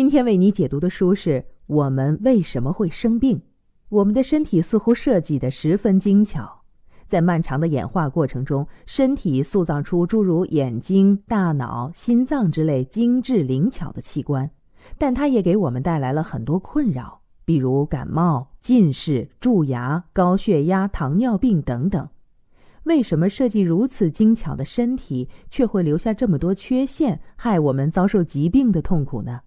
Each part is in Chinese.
今天为你解读的书是《我们为什么会生病》。我们的身体似乎设计得十分精巧，在漫长的演化过程中，身体塑造出诸如眼睛、大脑、心脏之类精致灵巧的器官，但它也给我们带来了很多困扰，比如感冒、近视、蛀牙、高血压、糖尿病等等。为什么设计如此精巧的身体，却会留下这么多缺陷，害我们遭受疾病的痛苦呢？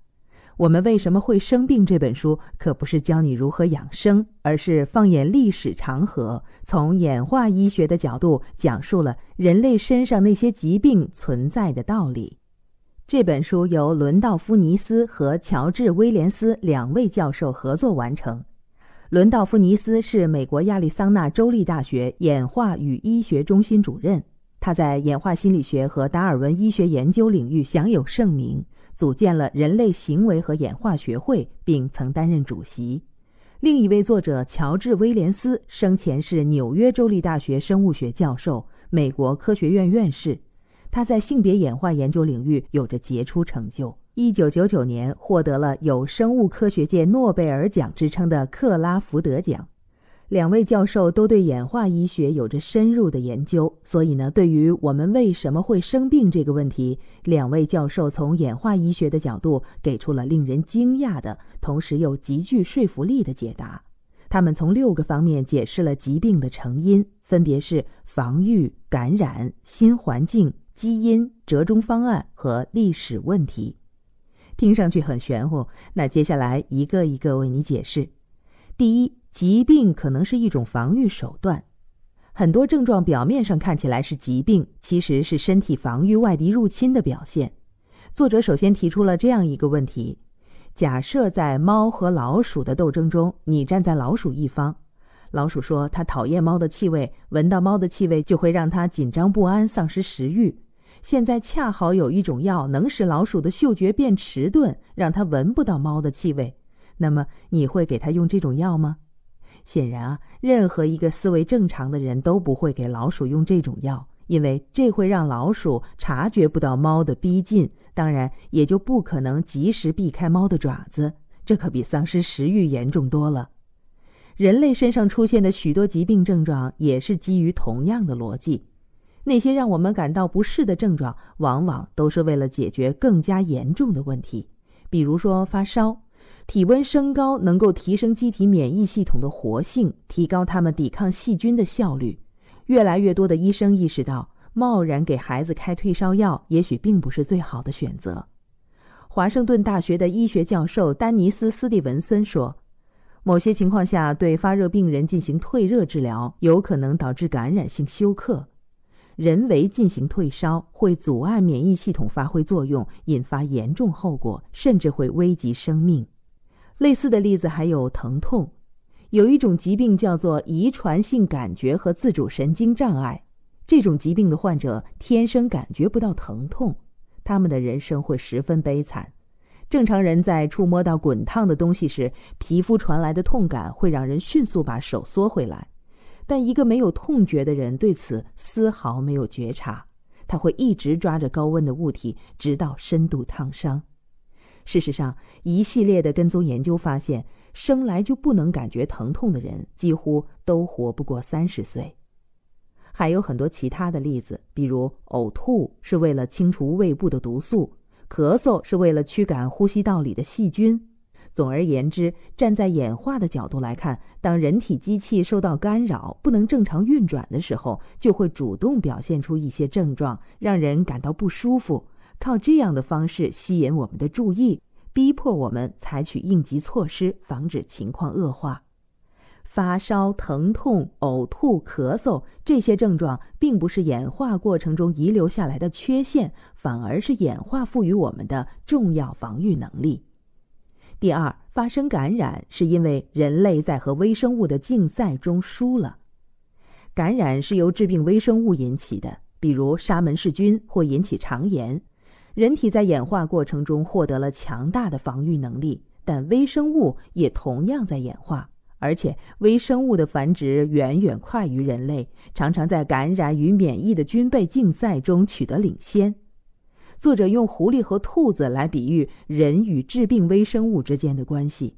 我们为什么会生病？这本书可不是教你如何养生，而是放眼历史长河，从演化医学的角度讲述了人类身上那些疾病存在的道理。这本书由伦道夫·尼斯和乔治·威廉斯两位教授合作完成。伦道夫·尼斯是美国亚利桑那州立大学演化与医学中心主任，他在演化心理学和达尔文医学研究领域享有盛名。组建了人类行为和演化学会，并曾担任主席。另一位作者乔治·威廉斯生前是纽约州立大学生物学教授、美国科学院院士，他在性别演化研究领域有着杰出成就。1999年获得了有生物科学界诺贝尔奖之称的克拉福德奖。两位教授都对演化医学有着深入的研究，所以呢，对于我们为什么会生病这个问题，两位教授从演化医学的角度给出了令人惊讶的同时又极具说服力的解答。他们从六个方面解释了疾病的成因，分别是防御感染、新环境、基因、折中方案和历史问题。听上去很玄乎，那接下来一个一个为你解释。第一。疾病可能是一种防御手段，很多症状表面上看起来是疾病，其实是身体防御外敌入侵的表现。作者首先提出了这样一个问题：假设在猫和老鼠的斗争中，你站在老鼠一方，老鼠说它讨厌猫的气味，闻到猫的气味就会让它紧张不安、丧失食欲。现在恰好有一种药能使老鼠的嗅觉变迟钝，让它闻不到猫的气味，那么你会给它用这种药吗？显然啊，任何一个思维正常的人都不会给老鼠用这种药，因为这会让老鼠察觉不到猫的逼近，当然也就不可能及时避开猫的爪子。这可比丧尸食欲严重多了。人类身上出现的许多疾病症状也是基于同样的逻辑，那些让我们感到不适的症状，往往都是为了解决更加严重的问题，比如说发烧。体温升高能够提升机体免疫系统的活性，提高他们抵抗细菌的效率。越来越多的医生意识到，贸然给孩子开退烧药也许并不是最好的选择。华盛顿大学的医学教授丹尼斯·斯蒂文森说：“某些情况下，对发热病人进行退热治疗，有可能导致感染性休克。人为进行退烧会阻碍免疫系统发挥作用，引发严重后果，甚至会危及生命。”类似的例子还有疼痛。有一种疾病叫做遗传性感觉和自主神经障碍，这种疾病的患者天生感觉不到疼痛，他们的人生会十分悲惨。正常人在触摸到滚烫的东西时，皮肤传来的痛感会让人迅速把手缩回来，但一个没有痛觉的人对此丝毫没有觉察，他会一直抓着高温的物体，直到深度烫伤。事实上，一系列的跟踪研究发现，生来就不能感觉疼痛的人几乎都活不过三十岁。还有很多其他的例子，比如呕吐是为了清除胃部的毒素，咳嗽是为了驱赶呼吸道里的细菌。总而言之，站在演化的角度来看，当人体机器受到干扰、不能正常运转的时候，就会主动表现出一些症状，让人感到不舒服。靠这样的方式吸引我们的注意，逼迫我们采取应急措施，防止情况恶化。发烧、疼痛、呕吐、咳嗽这些症状，并不是演化过程中遗留下来的缺陷，反而是演化赋予我们的重要防御能力。第二，发生感染是因为人类在和微生物的竞赛中输了。感染是由致病微生物引起的，比如沙门氏菌会引起肠炎。人体在演化过程中获得了强大的防御能力，但微生物也同样在演化，而且微生物的繁殖远远快于人类，常常在感染与免疫的军备竞赛中取得领先。作者用狐狸和兔子来比喻人与致病微生物之间的关系：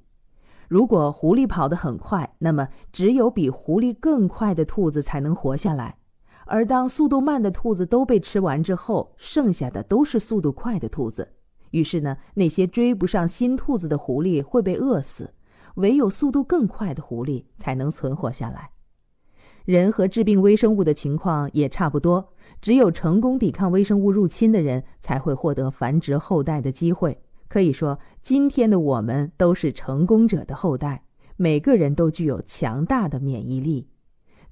如果狐狸跑得很快，那么只有比狐狸更快的兔子才能活下来。而当速度慢的兔子都被吃完之后，剩下的都是速度快的兔子。于是呢，那些追不上新兔子的狐狸会被饿死，唯有速度更快的狐狸才能存活下来。人和致病微生物的情况也差不多，只有成功抵抗微生物入侵的人才会获得繁殖后代的机会。可以说，今天的我们都是成功者的后代，每个人都具有强大的免疫力。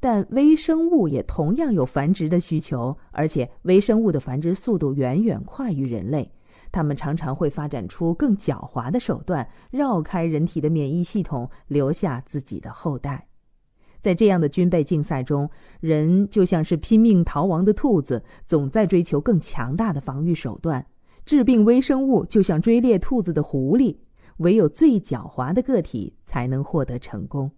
但微生物也同样有繁殖的需求，而且微生物的繁殖速度远远快于人类。它们常常会发展出更狡猾的手段，绕开人体的免疫系统，留下自己的后代。在这样的军备竞赛中，人就像是拼命逃亡的兔子，总在追求更强大的防御手段；致病微生物就像追猎兔子的狐狸，唯有最狡猾的个体才能获得成功。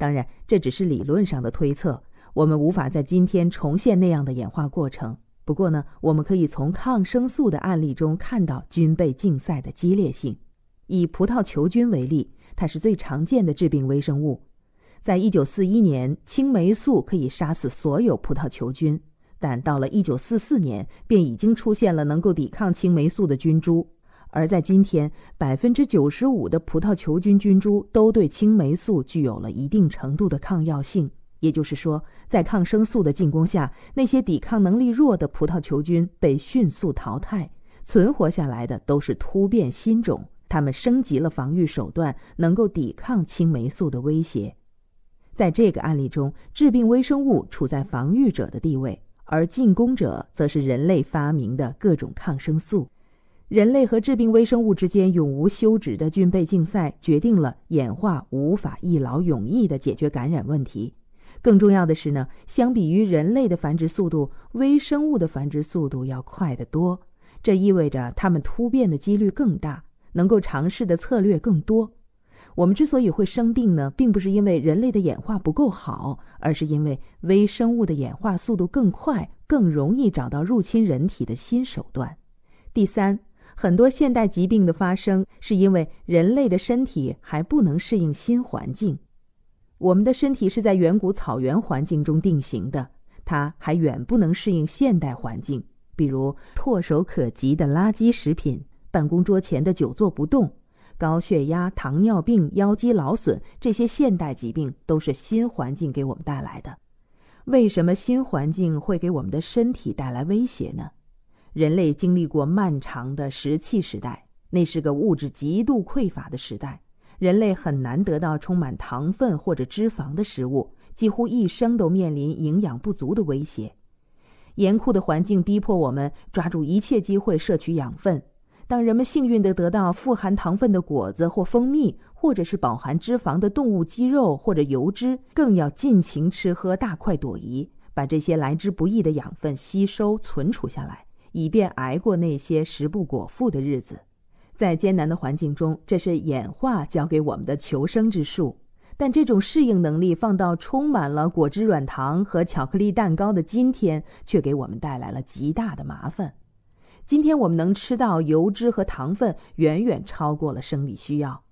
当然，这只是理论上的推测，我们无法在今天重现那样的演化过程。不过呢，我们可以从抗生素的案例中看到军备竞赛的激烈性。以葡萄球菌为例，它是最常见的致病微生物。在一九四一年，青霉素可以杀死所有葡萄球菌，但到了一九四四年，便已经出现了能够抵抗青霉素的菌株。而在今天，百分之九十五的葡萄球菌菌株都对青霉素具有了一定程度的抗药性。也就是说，在抗生素的进攻下，那些抵抗能力弱的葡萄球菌被迅速淘汰，存活下来的都是突变新种。它们升级了防御手段，能够抵抗青霉素的威胁。在这个案例中，致病微生物处在防御者的地位，而进攻者则是人类发明的各种抗生素。人类和致病微生物之间永无休止的军备竞赛，决定了演化无法一劳永逸地解决感染问题。更重要的是呢，相比于人类的繁殖速度，微生物的繁殖速度要快得多。这意味着它们突变的几率更大，能够尝试的策略更多。我们之所以会生病呢，并不是因为人类的演化不够好，而是因为微生物的演化速度更快，更容易找到入侵人体的新手段。第三。很多现代疾病的发生，是因为人类的身体还不能适应新环境。我们的身体是在远古草原环境中定型的，它还远不能适应现代环境，比如唾手可及的垃圾食品、办公桌前的久坐不动、高血压、糖尿病、腰肌劳损这些现代疾病，都是新环境给我们带来的。为什么新环境会给我们的身体带来威胁呢？人类经历过漫长的石器时代，那是个物质极度匮乏的时代。人类很难得到充满糖分或者脂肪的食物，几乎一生都面临营养不足的威胁。严酷的环境逼迫我们抓住一切机会摄取养分。当人们幸运地得到富含糖分的果子或蜂蜜，或者是饱含脂肪的动物肌肉或者油脂，更要尽情吃喝，大快朵颐，把这些来之不易的养分吸收、存储下来。以便挨过那些食不果腹的日子，在艰难的环境中，这是演化教给我们的求生之术。但这种适应能力放到充满了果汁软糖和巧克力蛋糕的今天，却给我们带来了极大的麻烦。今天我们能吃到油脂和糖分，远远超过了生理需要。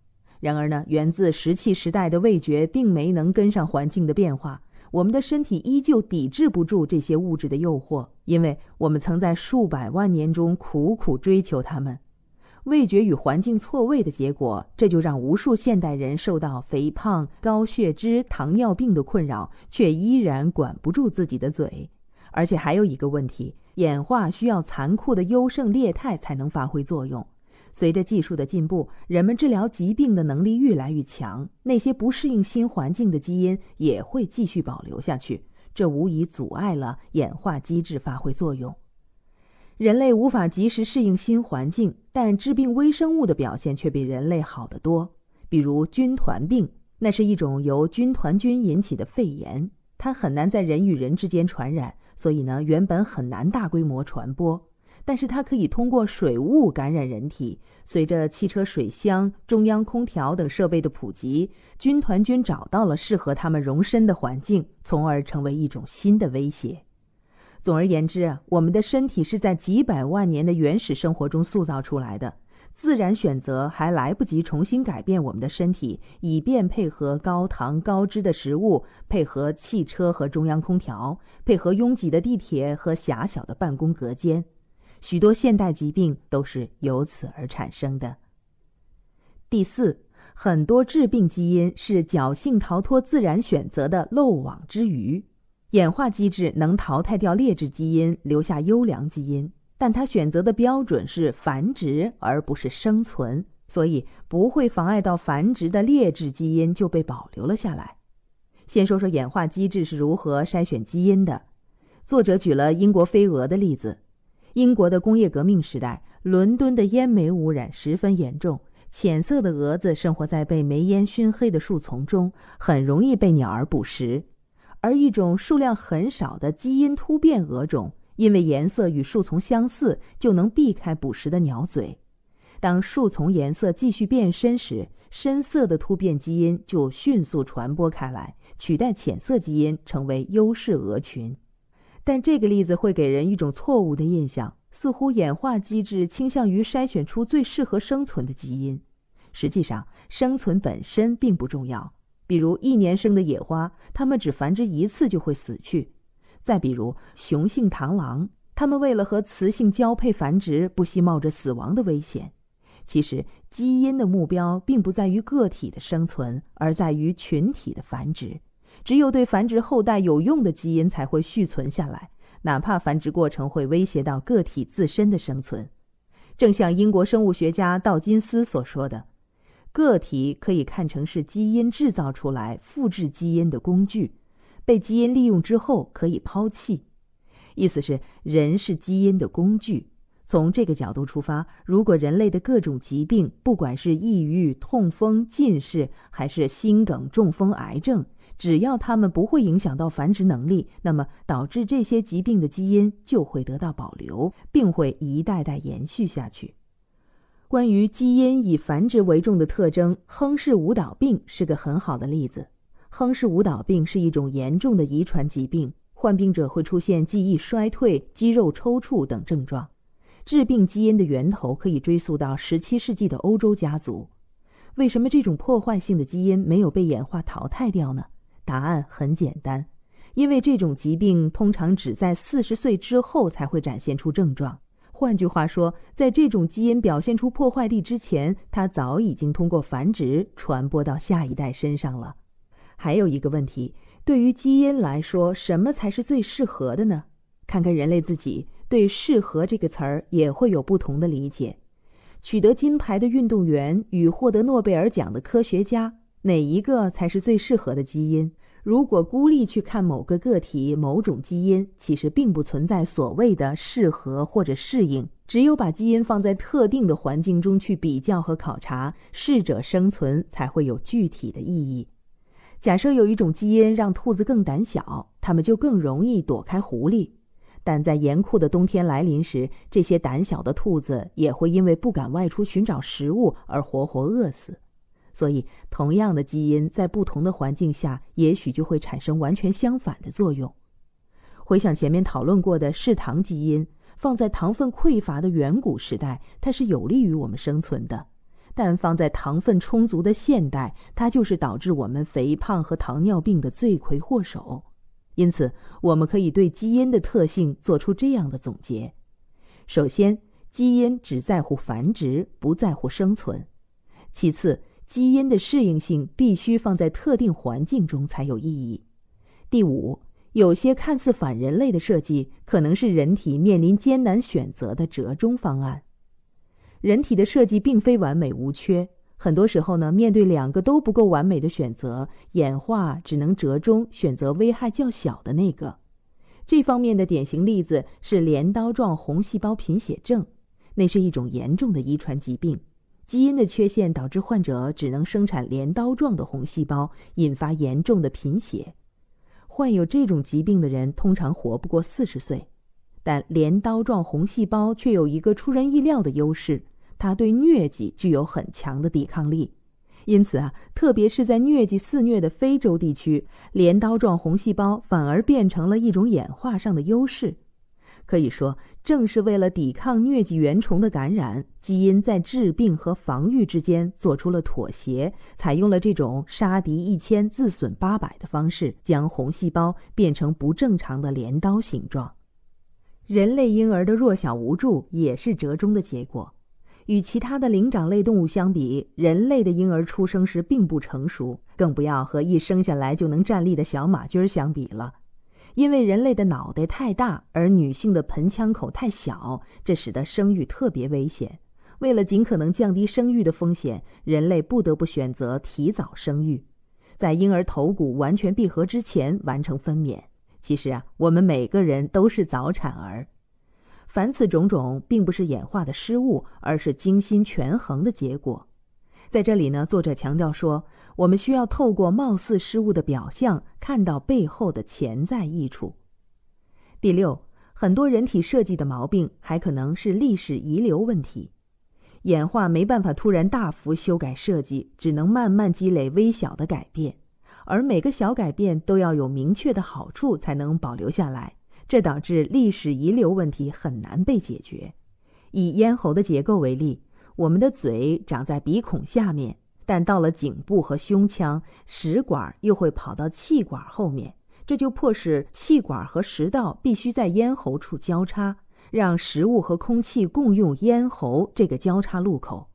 然而呢，源自石器时代的味觉，并没能跟上环境的变化。我们的身体依旧抵制不住这些物质的诱惑，因为我们曾在数百万年中苦苦追求它们，味觉与环境错位的结果，这就让无数现代人受到肥胖、高血脂、糖尿病的困扰，却依然管不住自己的嘴。而且还有一个问题，演化需要残酷的优胜劣汰才能发挥作用。随着技术的进步，人们治疗疾病的能力越来越强。那些不适应新环境的基因也会继续保留下去，这无疑阻碍了演化机制发挥作用。人类无法及时适应新环境，但致病微生物的表现却比人类好得多。比如军团病，那是一种由军团菌引起的肺炎，它很难在人与人之间传染，所以呢，原本很难大规模传播。但是它可以通过水雾感染人体。随着汽车水箱、中央空调等设备的普及，军团菌找到了适合它们容身的环境，从而成为一种新的威胁。总而言之我们的身体是在几百万年的原始生活中塑造出来的，自然选择还来不及重新改变我们的身体，以便配合高糖高脂的食物，配合汽车和中央空调，配合拥挤的地铁和狭小的办公隔间。许多现代疾病都是由此而产生的。第四，很多致病基因是侥幸逃脱自然选择的漏网之鱼。演化机制能淘汰掉劣质基因，留下优良基因，但它选择的标准是繁殖，而不是生存，所以不会妨碍到繁殖的劣质基因就被保留了下来。先说说演化机制是如何筛选基因的。作者举了英国飞蛾的例子。英国的工业革命时代，伦敦的烟煤污染十分严重。浅色的蛾子生活在被煤烟熏黑的树丛中，很容易被鸟儿捕食。而一种数量很少的基因突变蛾种，因为颜色与树丛相似，就能避开捕食的鸟嘴。当树丛颜色继续变深时，深色的突变基因就迅速传播开来，取代浅色基因，成为优势蛾群。但这个例子会给人一种错误的印象，似乎演化机制倾向于筛选出最适合生存的基因。实际上，生存本身并不重要。比如一年生的野花，它们只繁殖一次就会死去；再比如雄性螳螂，它们为了和雌性交配繁殖，不惜冒着死亡的危险。其实，基因的目标并不在于个体的生存，而在于群体的繁殖。只有对繁殖后代有用的基因才会续存下来，哪怕繁殖过程会威胁到个体自身的生存。正像英国生物学家道金斯所说的：“个体可以看成是基因制造出来、复制基因的工具，被基因利用之后可以抛弃。”意思是人是基因的工具。从这个角度出发，如果人类的各种疾病，不管是抑郁、痛风、近视，还是心梗、中风、癌症，只要它们不会影响到繁殖能力，那么导致这些疾病的基因就会得到保留，并会一代代延续下去。关于基因以繁殖为重的特征，亨氏舞蹈病是个很好的例子。亨氏舞蹈病是一种严重的遗传疾病，患病者会出现记忆衰退、肌肉抽搐等症状。致病基因的源头可以追溯到十七世纪的欧洲家族。为什么这种破坏性的基因没有被演化淘汰掉呢？答案很简单，因为这种疾病通常只在四十岁之后才会展现出症状。换句话说，在这种基因表现出破坏力之前，它早已经通过繁殖传播到下一代身上了。还有一个问题，对于基因来说，什么才是最适合的呢？看看人类自己，对“适合”这个词儿也会有不同的理解。取得金牌的运动员与获得诺贝尔奖的科学家。哪一个才是最适合的基因？如果孤立去看某个个体某种基因，其实并不存在所谓的适合或者适应。只有把基因放在特定的环境中去比较和考察，适者生存才会有具体的意义。假设有一种基因让兔子更胆小，它们就更容易躲开狐狸；但在严酷的冬天来临时，这些胆小的兔子也会因为不敢外出寻找食物而活活饿死。所以，同样的基因在不同的环境下，也许就会产生完全相反的作用。回想前面讨论过的嗜糖基因，放在糖分匮乏的远古时代，它是有利于我们生存的；但放在糖分充足的现代，它就是导致我们肥胖和糖尿病的罪魁祸首。因此，我们可以对基因的特性做出这样的总结：首先，基因只在乎繁殖，不在乎生存；其次，基因的适应性必须放在特定环境中才有意义。第五，有些看似反人类的设计，可能是人体面临艰难选择的折中方案。人体的设计并非完美无缺，很多时候呢，面对两个都不够完美的选择，演化只能折中选择危害较小的那个。这方面的典型例子是镰刀状红细胞贫血症，那是一种严重的遗传疾病。基因的缺陷导致患者只能生产镰刀状的红细胞，引发严重的贫血。患有这种疾病的人通常活不过四十岁，但镰刀状红细胞却有一个出人意料的优势，它对疟疾具有很强的抵抗力。因此啊，特别是在疟疾肆虐的非洲地区，镰刀状红细胞反而变成了一种演化上的优势。可以说，正是为了抵抗疟疾原虫的感染，基因在治病和防御之间做出了妥协，采用了这种“杀敌一千，自损八百”的方式，将红细胞变成不正常的镰刀形状。人类婴儿的弱小无助也是折中的结果。与其他的灵长类动物相比，人类的婴儿出生时并不成熟，更不要和一生下来就能站立的小马驹儿相比了。因为人类的脑袋太大，而女性的盆腔口太小，这使得生育特别危险。为了尽可能降低生育的风险，人类不得不选择提早生育，在婴儿头骨完全闭合之前完成分娩。其实啊，我们每个人都是早产儿。凡此种种，并不是演化的失误，而是精心权衡的结果。在这里呢，作者强调说，我们需要透过貌似失误的表象，看到背后的潜在益处。第六，很多人体设计的毛病还可能是历史遗留问题。演化没办法突然大幅修改设计，只能慢慢积累微小的改变，而每个小改变都要有明确的好处才能保留下来。这导致历史遗留问题很难被解决。以咽喉的结构为例。我们的嘴长在鼻孔下面，但到了颈部和胸腔，食管又会跑到气管后面，这就迫使气管和食道必须在咽喉处交叉，让食物和空气共用咽喉这个交叉路口。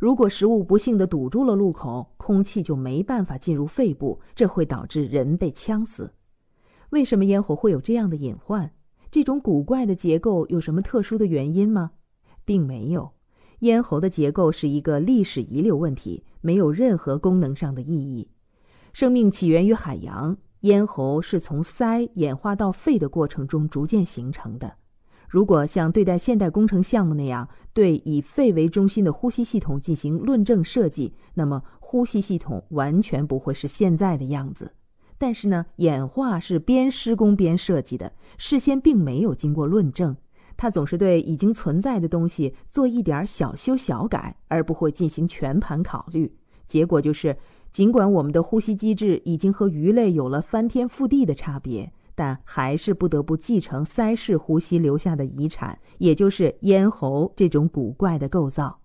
如果食物不幸的堵住了路口，空气就没办法进入肺部，这会导致人被呛死。为什么咽喉会有这样的隐患？这种古怪的结构有什么特殊的原因吗？并没有。咽喉的结构是一个历史遗留问题，没有任何功能上的意义。生命起源于海洋，咽喉是从鳃演化到肺的过程中逐渐形成的。如果像对待现代工程项目那样对以肺为中心的呼吸系统进行论证设计，那么呼吸系统完全不会是现在的样子。但是呢，演化是边施工边设计的，事先并没有经过论证。它总是对已经存在的东西做一点小修小改，而不会进行全盘考虑。结果就是，尽管我们的呼吸机制已经和鱼类有了翻天覆地的差别，但还是不得不继承鳃式呼吸留下的遗产，也就是咽喉这种古怪的构造。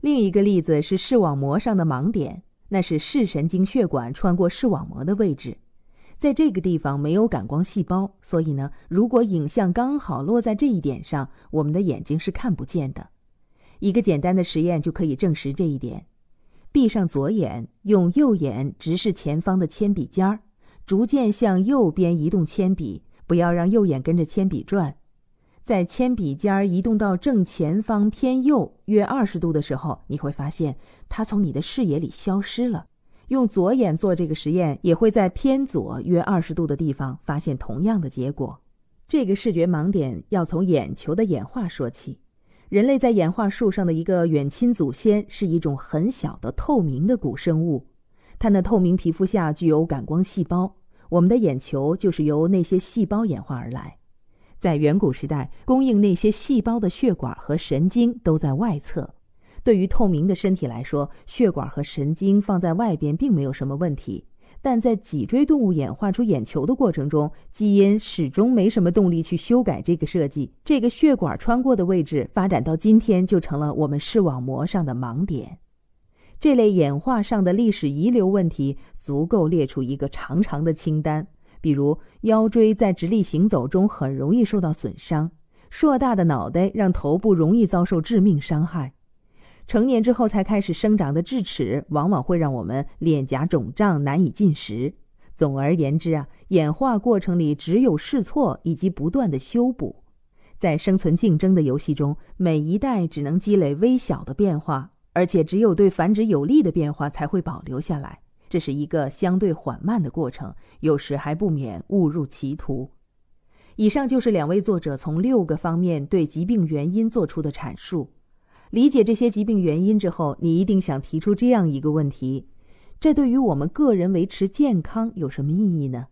另一个例子是视网膜上的盲点，那是视神经血管穿过视网膜的位置。在这个地方没有感光细胞，所以呢，如果影像刚好落在这一点上，我们的眼睛是看不见的。一个简单的实验就可以证实这一点：闭上左眼，用右眼直视前方的铅笔尖儿，逐渐向右边移动铅笔，不要让右眼跟着铅笔转。在铅笔尖儿移动到正前方偏右约二十度的时候，你会发现它从你的视野里消失了。用左眼做这个实验，也会在偏左约二十度的地方发现同样的结果。这个视觉盲点要从眼球的演化说起。人类在演化树上的一个远亲祖先是一种很小的透明的古生物，它那透明皮肤下具有感光细胞，我们的眼球就是由那些细胞演化而来。在远古时代，供应那些细胞的血管和神经都在外侧。对于透明的身体来说，血管和神经放在外边并没有什么问题。但在脊椎动物演化出眼球的过程中，基因始终没什么动力去修改这个设计。这个血管穿过的位置发展到今天，就成了我们视网膜上的盲点。这类演化上的历史遗留问题足够列出一个长长的清单。比如，腰椎在直立行走中很容易受到损伤；硕大的脑袋让头部容易遭受致命伤害。成年之后才开始生长的智齿，往往会让我们脸颊肿胀，难以进食。总而言之啊，演化过程里只有试错以及不断的修补。在生存竞争的游戏中，每一代只能积累微小的变化，而且只有对繁殖有利的变化才会保留下来。这是一个相对缓慢的过程，有时还不免误入歧途。以上就是两位作者从六个方面对疾病原因做出的阐述。理解这些疾病原因之后，你一定想提出这样一个问题：这对于我们个人维持健康有什么意义呢？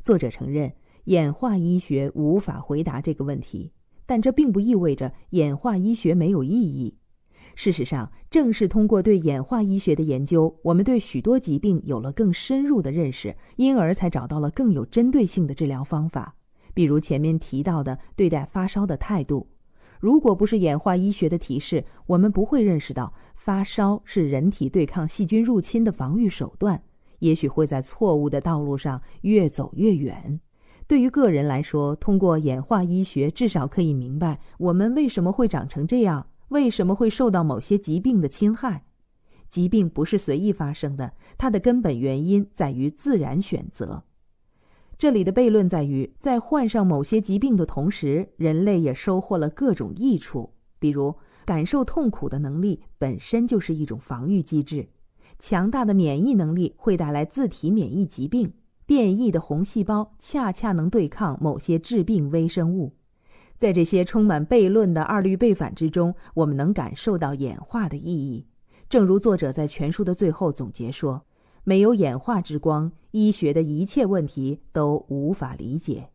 作者承认，演化医学无法回答这个问题，但这并不意味着演化医学没有意义。事实上，正是通过对演化医学的研究，我们对许多疾病有了更深入的认识，因而才找到了更有针对性的治疗方法，比如前面提到的对待发烧的态度。如果不是演化医学的提示，我们不会认识到发烧是人体对抗细菌入侵的防御手段，也许会在错误的道路上越走越远。对于个人来说，通过演化医学，至少可以明白我们为什么会长成这样，为什么会受到某些疾病的侵害。疾病不是随意发生的，它的根本原因在于自然选择。这里的悖论在于，在患上某些疾病的同时，人类也收获了各种益处。比如，感受痛苦的能力本身就是一种防御机制；强大的免疫能力会带来自体免疫疾病；变异的红细胞恰恰能对抗某些致病微生物。在这些充满悖论的二律背反之中，我们能感受到演化的意义。正如作者在全书的最后总结说。没有演化之光，医学的一切问题都无法理解。